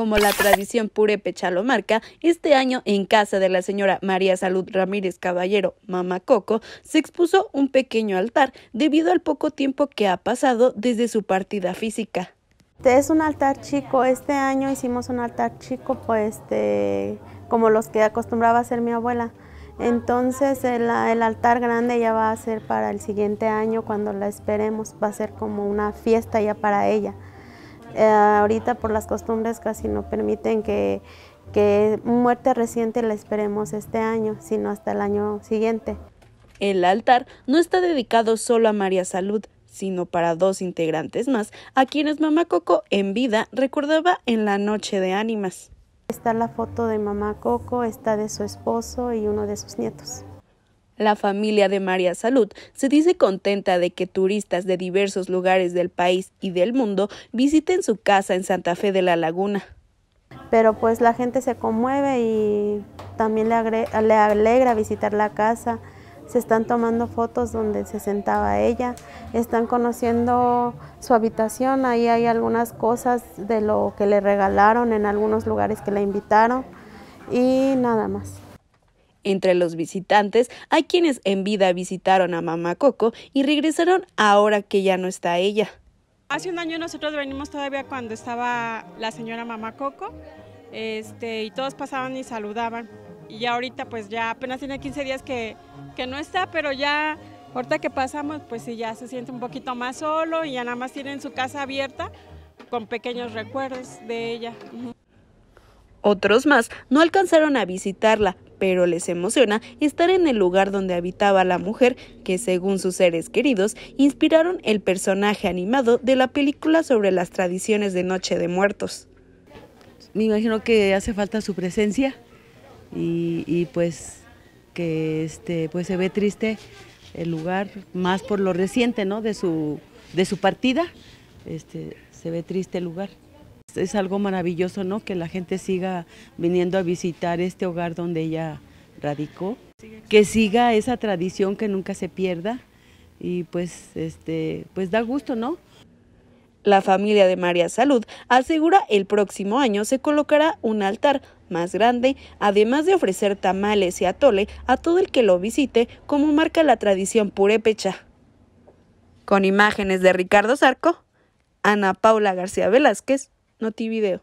como la tradición purépecha lo marca, este año en casa de la señora María Salud Ramírez Caballero, Mama Coco, se expuso un pequeño altar debido al poco tiempo que ha pasado desde su partida física. Este es un altar chico, este año hicimos un altar chico, pues este, como los que acostumbraba a hacer mi abuela. Entonces el, altar grande ya va a ser para el siguiente año, cuando la esperemos, va a ser como una fiesta ya para ella. Eh, ahorita por las costumbres casi no permiten que, que muerte reciente la esperemos este año, sino hasta el año siguiente. El altar no está dedicado solo a María Salud, sino para dos integrantes más, a quienes Mamá Coco en vida recordaba en la noche de ánimas. Está la foto de Mamá Coco, está de su esposo y uno de sus nietos. La familia de María Salud se dice contenta de que turistas de diversos lugares del país y del mundo visiten su casa en Santa Fe de la Laguna. Pero pues la gente se conmueve y también le, alegra visitar la casa. Se están tomando fotos donde se sentaba ella, están conociendo su habitación, ahí hay algunas cosas de lo que le regalaron en algunos lugares que la invitaron y nada más. Entre los visitantes hay quienes en vida visitaron a Mamá Coco y regresaron ahora que ya no está ella. Hace un año nosotros venimos todavía cuando estaba la señora Mamá Coco este, y todos pasaban y saludaban. Y ya ahorita pues ya apenas tiene 15 días que, que no está, pero ya ahorita que pasamos pues sí ya se siente un poquito más solo y ya nada más tienen su casa abierta con pequeños recuerdos de ella. Otros más no alcanzaron a visitarla, pero les emociona estar en el lugar donde habitaba la mujer que, según sus seres queridos, inspiraron el personaje animado de la película sobre las tradiciones de Noche de Muertos. Me imagino que hace falta su presencia y, pues que este, pues se ve triste el lugar, más por lo reciente ¿no? de, su, de su partida, este, se ve triste el lugar. Es algo maravilloso, ¿no? Que la gente siga viniendo a visitar este hogar donde ella radicó. Que siga esa tradición que nunca se pierda y pues, este, pues da gusto, ¿no? La familia de María Salud asegura el próximo año se colocará un altar más grande, además de ofrecer tamales y atole a todo el que lo visite, como marca la tradición purépecha. Con imágenes de Ricardo Zarco, Ana Paula García Velázquez, Video.